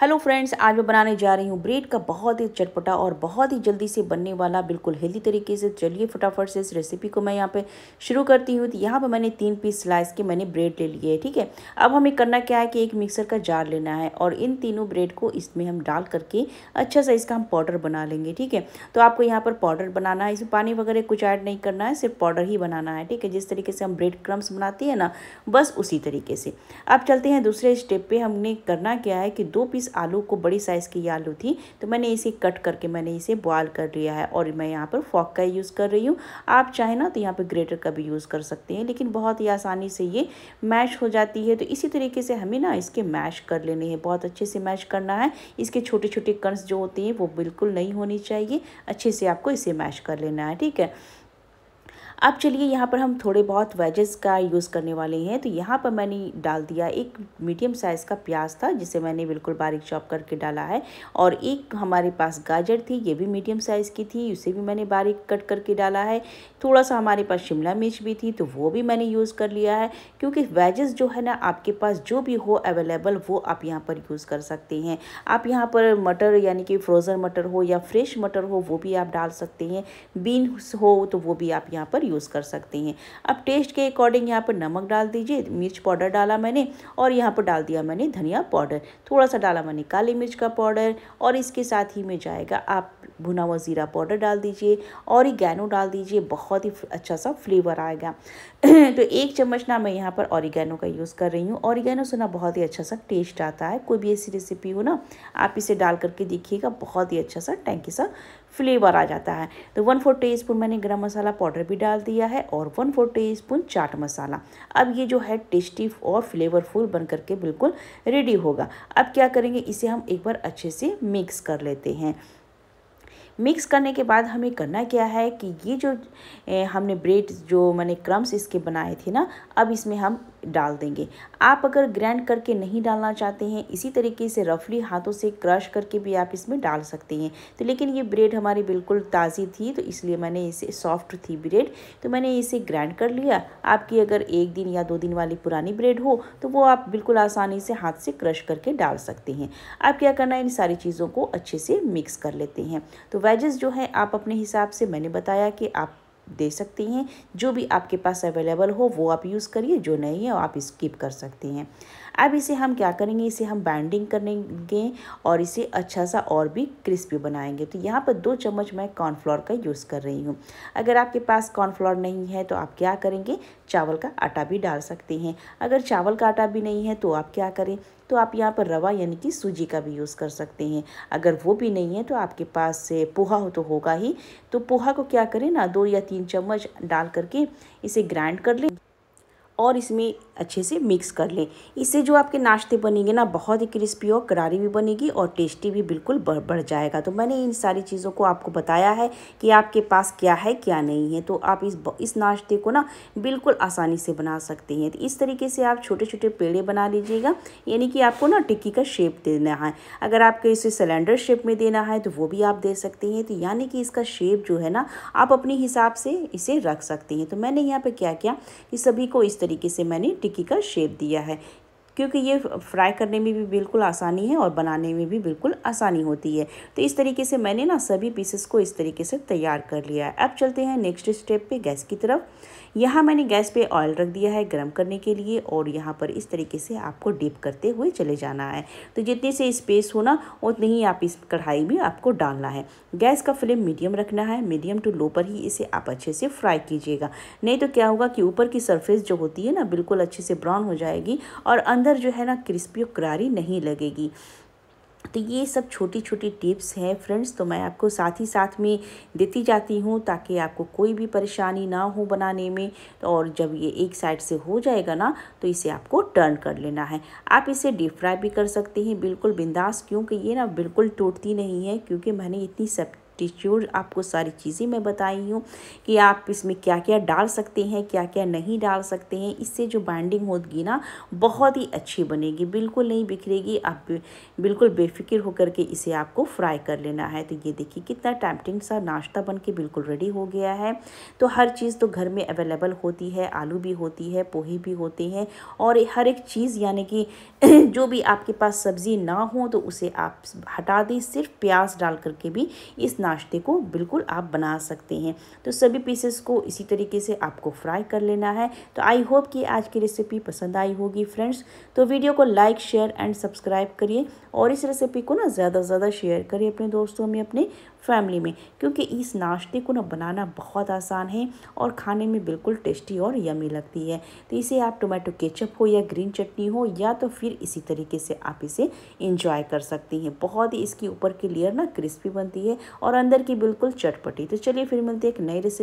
hello friends आज मैं बनाने जा रही हूँ ब्रेड का बहुत ही चटपटा और बहुत ही जल्दी से बनने वाला बिल्कुल हेल्दी तरीके से चलिए फटाफट से इस रेसिपी को मैं यहाँ पे शुरू करती हूँ तो यहाँ पे मैंने तीन पीस स्लाइस के मैंने ब्रेड ले लिए ठीक है अब हमें करना क्या है कि एक मिक्सर का जार लेना है और इन तीनों ब्रेड को इसमें हम डाल करके अच्छा सा इसका हम पाउडर बना लेंगे ठीक है तो आपको यहाँ पर पाउडर बनाना है इसमें पानी वगैरह कुछ ऐड नहीं करना है सिर्फ पाउडर ही बनाना है ठीक है जिस तरीके से हम ब्रेड क्रम्स बनाते हैं ना बस उसी तरीके से अब चलते हैं दूसरे स्टेप पर हमने करना क्या है कि दो पीस आलू को बड़ी साइज़ की आलू थी तो मैंने इसे कट करके मैंने इसे बॉयल कर लिया है और मैं यहाँ पर फॉक का यूज़ कर रही हूँ आप चाहे ना तो यहाँ पर ग्रेटर का भी यूज़ कर सकते हैं लेकिन बहुत ही आसानी से ये मैश हो जाती है तो इसी तरीके से हमें ना इसके मैश कर लेने हैं बहुत अच्छे से मैश करना है इसके छोटे छोटे कणस जो होते हैं वो बिल्कुल नहीं होनी चाहिए अच्छे से आपको इसे मैश कर लेना है ठीक है अब चलिए यहाँ पर हम थोड़े बहुत वेजेस का यूज़ करने वाले हैं तो यहाँ पर मैंने डाल दिया एक मीडियम साइज़ का प्याज था जिसे मैंने बिल्कुल बारीक चॉप करके डाला है और एक हमारे पास गाजर थी ये भी मीडियम साइज़ की थी उसे भी मैंने बारीक कट करके डाला है थोड़ा सा हमारे पास शिमला मिर्च भी थी तो वो भी मैंने यूज़ कर लिया है क्योंकि वेजेस जो है ना आपके पास जो भी हो अवेलेबल वो आप यहाँ पर यूज़ कर सकते हैं आप यहाँ पर मटर यानी कि फ्रोज़न मटर हो या फ्रेश मटर हो वो भी आप डाल सकते हैं बीन्स हो तो वो भी आप यहाँ पर यूज़ कर सकती हैं अब टेस्ट के अकॉर्डिंग यहाँ पर नमक डाल दीजिए मिर्च पाउडर डाला मैंने और यहाँ पर डाल दिया मैंने धनिया पाउडर थोड़ा सा डाला मैंने काली मिर्च का पाउडर और इसके साथ ही में जाएगा आप भुना हुआ ज़ीरा पाउडर डाल दीजिए और ऑरिगेनो डाल दीजिए बहुत ही अच्छा सा फ्लेवर आएगा तो एक चम्मच ना मैं यहाँ पर ऑरिगेनो का यूज़ कर रही हूँ ऑरिगेनो से ना बहुत ही अच्छा सा टेस्ट आता है कोई भी ऐसी रेसिपी हो ना आप इसे डाल करके देखिएगा बहुत ही अच्छा सा टैंकी सा फ्लेवर आ जाता है तो वन फोर टी मैंने गर्म मसाला पाउडर भी डाल डाल दिया है और one four teaspoon chaat masala अब ये जो है टेस्टी और फ्लेवरफुल बन करके बिल्कुल रेडी होगा अब क्या करेंगे इसे हम एक बार अच्छे से मिक्स कर लेते हैं मिक्स करने के बाद हमें करना क्या है कि ये जो ए, हमने ब्रेड जो मैंने क्रम्स इसके बनाए थे ना अब इसमें हम डाल देंगे आप अगर ग्रैंड करके नहीं डालना चाहते हैं इसी तरीके से रफली हाथों से क्रश करके भी आप इसमें डाल सकते हैं तो लेकिन ये ब्रेड हमारी बिल्कुल ताज़ी थी तो इसलिए मैंने इसे सॉफ्ट थी ब्रेड तो मैंने इसे ग्रैंड कर लिया आपकी अगर एक दिन या दो दिन वाली पुरानी ब्रेड हो तो वो आप बिल्कुल आसानी से हाथ से क्रश करके डाल सकते हैं आप क्या करना है इन सारी चीज़ों को अच्छे से मिक्स कर लेते हैं तो वेजेस जो है आप अपने हिसाब से मैंने बताया कि आप दे सकती हैं जो भी आपके पास अवेलेबल हो वो आप यूज़ करिए जो नहीं है आप स्किप कर सकती हैं अब इसे हम क्या करेंगे इसे हम बैंडिंग करेंगे और इसे अच्छा सा और भी क्रिस्पी बनाएंगे तो यहाँ पर दो चम्मच मैं कॉर्नफ्लोर का यूज़ कर रही हूँ अगर आपके पास कॉर्नफ्लोर नहीं है तो आप क्या करेंगे चावल का आटा भी डाल सकते हैं अगर चावल का आटा भी नहीं है तो आप क्या करें तो आप यहाँ पर रवा यानी कि सूजी का भी यूज़ कर सकते हैं अगर वो भी नहीं है तो आपके पास से पोहा हो तो होगा ही तो पोहा को क्या करें ना दो या तीन चम्मच डाल करके इसे ग्राइंड कर लें और इसमें अच्छे से मिक्स कर लें इससे जो आपके नाश्ते बनेंगे ना बहुत ही क्रिस्पी और करारी भी बनेगी और टेस्टी भी बिल्कुल बढ़ बढ़ जाएगा तो मैंने इन सारी चीज़ों को आपको बताया है कि आपके पास क्या है क्या नहीं है तो आप इस इस नाश्ते को ना बिल्कुल आसानी से बना सकते हैं तो इस तरीके से आप छोटे छोटे पेड़े बना लीजिएगा यानी कि आपको ना टिक्की का शेप देना है अगर आपके इसे सिलेंडर शेप में देना है तो वो भी आप दे सकते हैं तो यानी कि इसका शेप जो है ना आप अपने हिसाब से इसे रख सकते हैं तो मैंने यहाँ पर क्या किया कि सभी को इस तरीके से मैंने टिक्की का शेप दिया है क्योंकि ये फ्राई करने में भी बिल्कुल आसानी है और बनाने में भी बिल्कुल आसानी होती है तो इस तरीके से मैंने ना सभी पीसेस को इस तरीके से तैयार कर लिया है अब चलते हैं नेक्स्ट स्टेप पे गैस की तरफ यहाँ मैंने गैस पे ऑयल रख दिया है गर्म करने के लिए और यहाँ पर इस तरीके से आपको डिप करते हुए चले जाना है तो जितनी से स्पेस हो ना उतनी ही आप इस कढ़ाई में आपको डालना है गैस का फ्लेम मीडियम रखना है मीडियम टू लो पर ही इसे आप अच्छे से फ्राई कीजिएगा नहीं तो क्या होगा कि ऊपर की सरफेस जो होती है ना बिल्कुल अच्छे से ब्राउन हो जाएगी और अंदर अंदर जो है ना क्रिस्पी और करारी नहीं लगेगी तो ये सब छोटी छोटी टिप्स हैं फ्रेंड्स तो मैं आपको साथ ही साथ में देती जाती हूँ ताकि आपको कोई भी परेशानी ना हो बनाने में तो और जब ये एक साइड से हो जाएगा ना तो इसे आपको टर्न कर लेना है आप इसे डीप फ्राई भी कर सकते हैं बिल्कुल बिंदास क्योंकि ये ना बिल्कुल टूटती नहीं है क्योंकि मैंने इतनी सब एप्टीट्यूड आपको सारी चीज़ें मैं बताई हूँ कि आप इसमें क्या क्या डाल सकते हैं क्या क्या नहीं डाल सकते हैं इससे जो बाइंडिंग होगी ना बहुत ही अच्छी बनेगी बिल्कुल नहीं बिखरेगी आप बिल्कुल बेफिक्र होकर के इसे आपको फ्राई कर लेना है तो ये देखिए कितना टैम्पटिंग सा नाश्ता बन के बिल्कुल रेडी हो गया है तो हर चीज़ तो घर में अवेलेबल होती है आलू भी होती है पोहे भी होते हैं और हर एक चीज़ यानी कि जो भी आपके पास सब्ज़ी ना हो तो उसे आप हटा दें सिर्फ प्याज डाल करके भी इस नाश्ते को बिल्कुल आप बना सकते हैं तो सभी पीसेस को इसी तरीके से आपको फ्राई कर लेना है तो आई होप कि आज की रेसिपी पसंद आई होगी फ्रेंड्स तो वीडियो को लाइक शेयर एंड सब्सक्राइब करिए और इस रेसिपी को ना ज़्यादा से ज़्यादा शेयर करिए अपने दोस्तों में अपने फैमिली में क्योंकि इस नाश्ते को ना बनाना बहुत आसान है और खाने में बिल्कुल टेस्टी और यमी लगती है तो इसे आप टोमेटो केचप हो या ग्रीन चटनी हो या तो फिर इसी तरीके से आप इसे इंजॉय कर सकती हैं बहुत ही इसकी ऊपर की लेयर ना क्रिस्पी बनती है और अंदर की बिल्कुल चटपटी तो चलिए फिर मिलती है एक नई रेसिपी